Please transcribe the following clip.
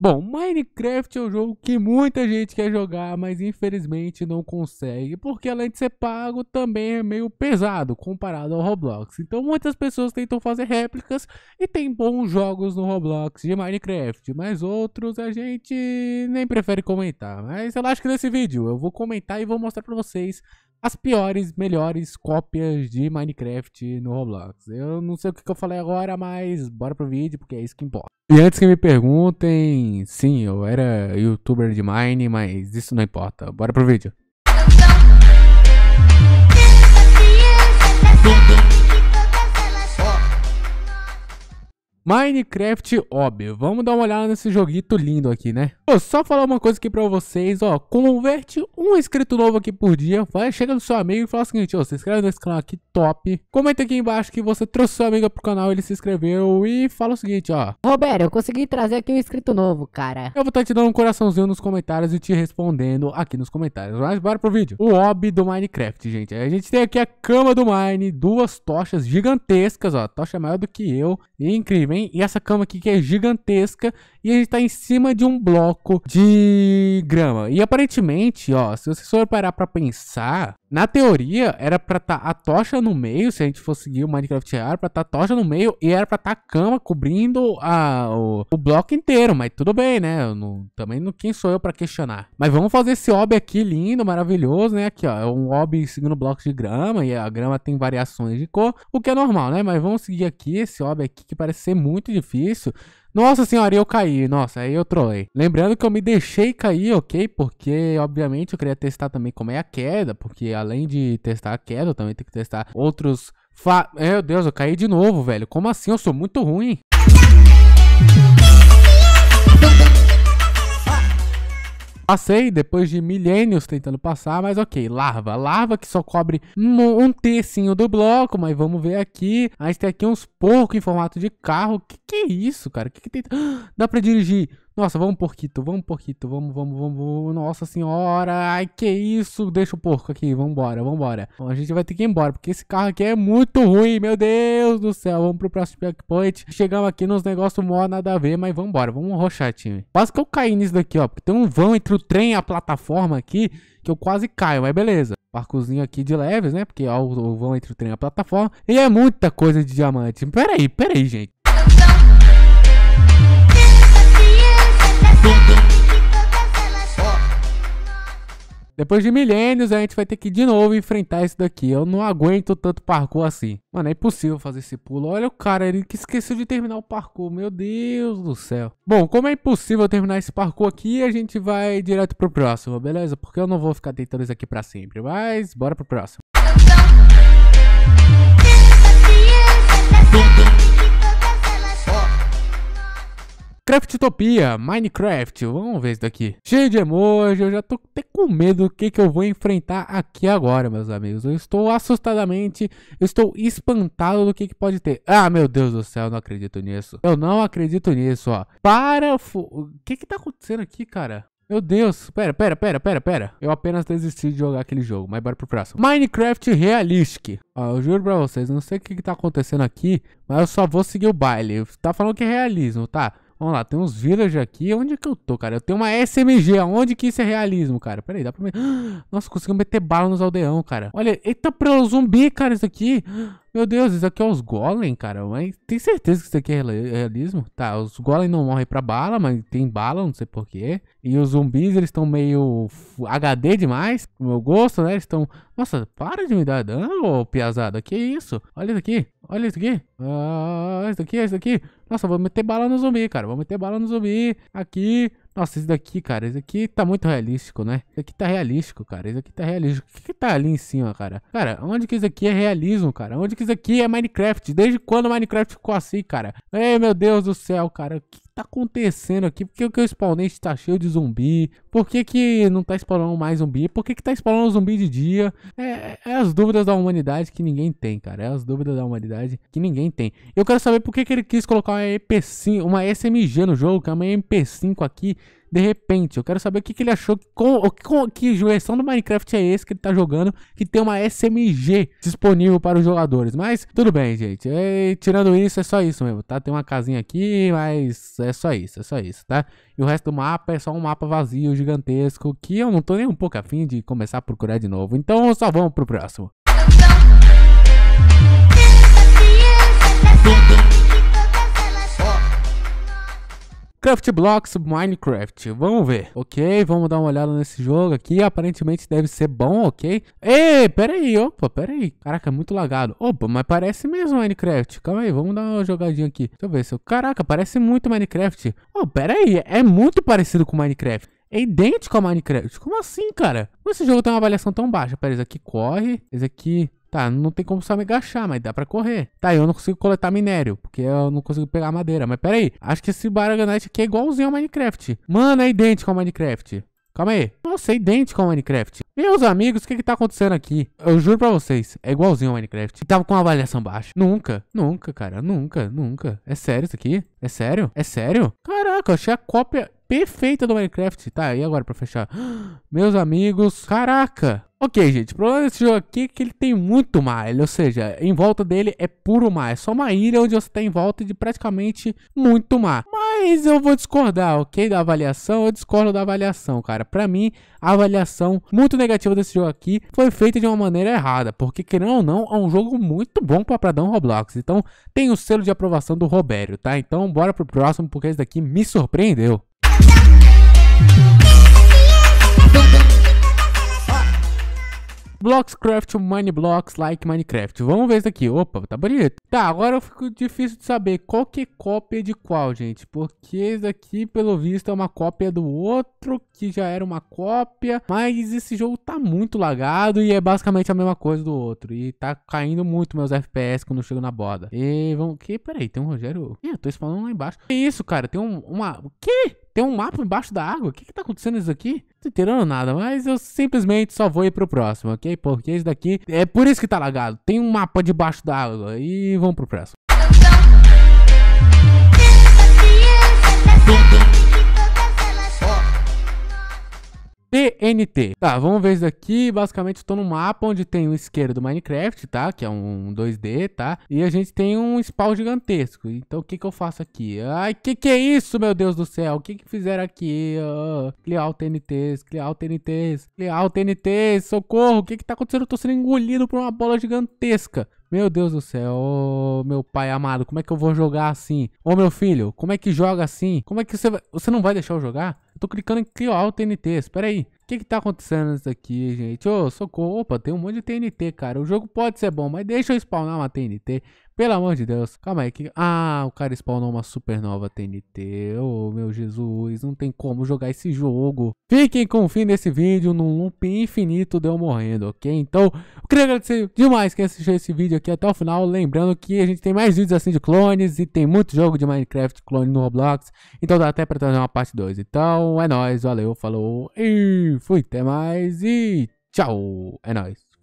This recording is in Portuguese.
Bom, Minecraft é um jogo que muita gente quer jogar, mas infelizmente não consegue, porque além de ser pago, também é meio pesado comparado ao Roblox. Então muitas pessoas tentam fazer réplicas e tem bons jogos no Roblox de Minecraft, mas outros a gente nem prefere comentar. Mas eu acho que nesse vídeo eu vou comentar e vou mostrar para vocês as piores, melhores cópias de Minecraft no Roblox. Eu não sei o que, eu falei agora, mas bora pro vídeo, porque é isso que importa. E antes que me perguntem, sim, eu era youtuber de Mine, mas isso não importa. Bora pro vídeo. Minecraft Ob, vamos dar uma olhada nesse joguito lindo aqui, né? Vou só falar uma coisa aqui pra vocês, ó. Converte um inscrito novo aqui por dia. Vai, chega no seu amigo e fala o seguinte, ó. Se inscreve nesse canal aqui, top. Comenta aqui embaixo que você trouxe sua amigo pro canal, ele se inscreveu. E fala o seguinte, ó. Roberto, eu consegui trazer aqui um inscrito novo, cara. Eu vou estar tá te dando um coraçãozinho nos comentários e te respondendo aqui nos comentários. Mas bora pro vídeo. O hobby do Minecraft, gente. A gente tem aqui a cama do Mine, duas tochas gigantescas, ó. Tocha é maior do que eu. Incrível, hein? E essa cama aqui que é gigantesca. E a gente tá em cima de um bloco bloco de grama. E aparentemente, ó, se você for parar pra pensar, na teoria era pra tá a tocha no meio, se a gente fosse seguir o Minecraft era pra tá a tocha no meio e era pra tá a cama cobrindo a, o, o bloco inteiro, mas tudo bem, né? Não, também não, quem sou eu pra questionar. Mas vamos fazer esse ob aqui lindo, maravilhoso, né? Aqui, ó, é um obi seguindo bloco de grama e a grama tem variações de cor, o que é normal, né? Mas vamos seguir aqui esse obi aqui que parece ser muito difícil. Nossa senhora, eu caí. Nossa, aí eu trolei. Lembrando que eu me deixei cair, ok? Porque, obviamente, eu queria testar também como é a queda. Porque além de testar a queda, eu também tenho que testar outros... Fa Meu Deus, eu caí de novo, velho. Como assim? Eu sou muito ruim. Passei depois de milênios tentando passar, mas ok, larva. Larva que só cobre um, um do bloco, mas vamos ver aqui. A gente tem aqui uns porcos em formato de carro. Que que é isso, cara? Que que tem... Dá pra dirigir nossa, vamos porquito, vamos porquito, vamos, vamos, vamos, vamos. Nossa senhora, ai que isso, deixa o porco aqui, vambora, vambora. Bom, a gente vai ter que ir embora, porque esse carro aqui é muito ruim, meu Deus do céu. Vamos pro próximo checkpoint. Chegamos aqui nos negócios mó nada a ver, mas vambora, vamos rochar, time. Quase que eu caí nisso daqui, ó, porque tem um vão entre o trem e a plataforma aqui que eu quase caio, mas beleza. Parcozinho aqui de leves, né, porque ó, o vão entre o trem e a plataforma. E é muita coisa de diamante. Peraí, peraí, gente. Então, Depois de milênios, a gente vai ter que de novo enfrentar isso daqui. Eu não aguento tanto parkour assim. Mano, é impossível fazer esse pulo. Olha o cara, ele que esqueceu de terminar o parkour. Meu Deus do céu. Bom, como é impossível terminar esse parkour aqui, a gente vai direto pro próximo, beleza? Porque eu não vou ficar tentando isso aqui pra sempre. Mas, bora pro próximo. Craftopia, Minecraft, vamos ver isso daqui. Cheio de emoji, eu já tô até com medo do que, que eu vou enfrentar aqui agora, meus amigos. Eu estou assustadamente, eu estou espantado do que, que pode ter. Ah, meu Deus do céu, não acredito nisso. Eu não acredito nisso, ó. Para... O que que tá acontecendo aqui, cara? Meu Deus, pera, pera, pera, pera, pera. Eu apenas desisti de jogar aquele jogo, mas bora pro próximo. Minecraft Realistic. Ó, eu juro pra vocês, não sei o que, que tá acontecendo aqui, mas eu só vou seguir o baile. Tá falando que é realismo, tá? Vamos lá, tem uns villagers aqui. Onde que eu tô, cara? Eu tenho uma SMG. Aonde que isso é realismo, cara? Pera aí, dá pra... Nossa, conseguiu meter bala nos aldeão, cara. Olha, eita, pro zumbi, cara, isso aqui. Meu Deus, isso aqui é os Golem, cara. Mas tem certeza que isso aqui é, é realismo? Tá, os Golem não morrem pra bala, mas tem bala, não sei porquê. E os zumbis, eles estão meio HD demais, pro meu gosto, né? Eles estão. Nossa, para de me dar dano, ô piazada. Que isso? Olha isso aqui. Olha isso aqui. Ah, isso aqui, é isso aqui. Nossa, vou meter bala no zumbi, cara. Vou meter bala no zumbi. Aqui. Nossa, esse daqui, cara, esse aqui tá muito realístico, né? Esse aqui tá realístico, cara. Esse aqui tá realístico. O que, que tá ali em cima, cara? Cara, onde que isso aqui é realismo, cara? Onde que isso aqui é Minecraft? Desde quando Minecraft ficou assim, cara? Ei, meu Deus do céu, cara. O que tá acontecendo aqui? Por que, que o spawnei tá cheio de zumbi? Por que, que não tá spawnando mais zumbi? Por que, que tá spawnando zumbi de dia? É, é as dúvidas da humanidade que ninguém tem, cara. É as dúvidas da humanidade que ninguém tem. Eu quero saber por que, que ele quis colocar uma EP5, uma SMG no jogo, que é uma MP5 aqui de repente. Eu quero saber o que, que ele achou, com, com, que versão do Minecraft é esse que ele tá jogando, que tem uma SMG disponível para os jogadores. Mas tudo bem, gente. E, é, tirando isso, é só isso mesmo, tá? Tem uma casinha aqui, mas é só isso, é só isso, tá? E o resto do mapa é só um mapa vazio, gigantesco, que eu não tô nem um pouco afim de começar a procurar de novo. Então só vamos pro próximo. Então, Craft Blocks Minecraft. Vamos ver. Ok, vamos dar uma olhada nesse jogo aqui. Aparentemente deve ser bom, ok? Ei, pera aí, opa, pera aí. Caraca, é muito lagado. Opa, mas parece mesmo Minecraft. Calma aí, vamos dar uma jogadinha aqui. Deixa eu ver se eu... Caraca, parece muito Minecraft. Oh, pera aí, é muito parecido com Minecraft. É idêntico ao Minecraft. Como assim, cara? Esse jogo tem uma avaliação tão baixa. Pera, esse aqui corre. Esse aqui Tá, não tem como só me agachar, mas dá pra correr. Tá, eu não consigo coletar minério, porque eu não consigo pegar madeira. Mas pera aí, acho que esse Baraganite aqui é igualzinho ao Minecraft. Mano, é idêntico ao Minecraft. Calma aí. Nossa, é idêntico ao Minecraft. Meus amigos, o que que tá acontecendo aqui? Eu juro pra vocês, é igualzinho ao Minecraft. E tava com uma avaliação baixa. Nunca, nunca, cara, nunca, nunca. É sério isso aqui? É sério? É sério? Caraca, eu achei a cópia perfeita do Minecraft. Tá, e agora pra fechar? Meus amigos, caraca! Ok, gente, o problema desse jogo aqui é que ele tem muito mar, ou seja, em volta dele é puro mar, é só uma ilha onde você está em volta de praticamente muito mar. Mas eu vou discordar, ok, da avaliação, eu discordo da avaliação, cara. Pra mim, a avaliação muito negativa desse jogo aqui foi feita de uma maneira errada, porque querendo ou não, é um jogo muito bom pra Pradão Roblox, então tem o selo de aprovação do Robério, tá? Então bora pro próximo, porque esse daqui me surpreendeu. Boom, boom. Blocks craft money blocks like Minecraft. Vamos ver isso aqui. Opa, tá bonito. Tá, agora eu fico difícil de saber qual que é cópia de qual, gente. Porque esse aqui, pelo visto, é uma cópia do outro, que já era uma cópia. Mas esse jogo tá muito lagado e é basicamente a mesma coisa do outro. E tá caindo muito meus FPS quando eu chego na borda. E vamos... Que? Peraí, tem um Rogério... Ih, eu tô spawnando lá embaixo. Que isso, cara? Tem um, uma... O quê? Tem um mapa embaixo da água? O que que tá acontecendo isso aqui? tô nada, mas eu simplesmente só vou ir pro próximo, ok? Porque esse daqui é por isso que tá lagado. Tem um mapa debaixo da água e vamos pro próximo. TNT. Tá, vamos ver isso daqui. Basicamente, eu tô num mapa onde tem o isqueiro do Minecraft, tá? Que é um 2D, tá? E a gente tem um spawn gigantesco. Então, o que que eu faço aqui? Ai, que que é isso, meu Deus do céu? O que que fizeram aqui? Uh, ah, cliar o TNTs, cliar o TNTs, cliar o TNTs, socorro! O que que tá acontecendo? Eu tô sendo engolido por uma bola gigantesca. Meu Deus do céu, oh, meu pai amado, como é que eu vou jogar assim? Ô oh, meu filho, como é que joga assim? Como é que você vai... Você não vai deixar eu jogar? tô clicando em criar o TNT, espera aí. O que que tá acontecendo aqui, gente? Ô, oh, socorro. Opa, tem um monte de TNT, cara. O jogo pode ser bom, mas deixa eu spawnar uma TNT. Pelo amor de Deus. Calma aí. Que... Ah, o cara spawnou uma supernova TNT. oh, meu Jesus. Não tem como jogar esse jogo. Fiquem com o fim desse vídeo num loop infinito de eu morrendo, ok? Então, eu queria agradecer demais quem assistiu esse vídeo aqui até o final. Lembrando que a gente tem mais vídeos assim de clones e tem muito jogo de Minecraft clone no Roblox. Então dá até pra trazer uma parte 2. Então, é nóis. Valeu, falou e fui. Até mais e tchau. É nóis.